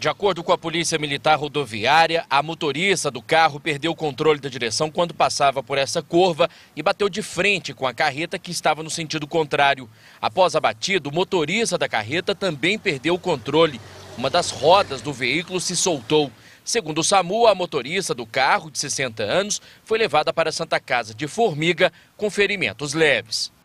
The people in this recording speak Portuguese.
De acordo com a Polícia Militar Rodoviária, a motorista do carro perdeu o controle da direção quando passava por essa curva e bateu de frente com a carreta que estava no sentido contrário. Após a batida, o motorista da carreta também perdeu o controle. Uma das rodas do veículo se soltou. Segundo o SAMU, a motorista do carro, de 60 anos, foi levada para a Santa Casa de Formiga com ferimentos leves.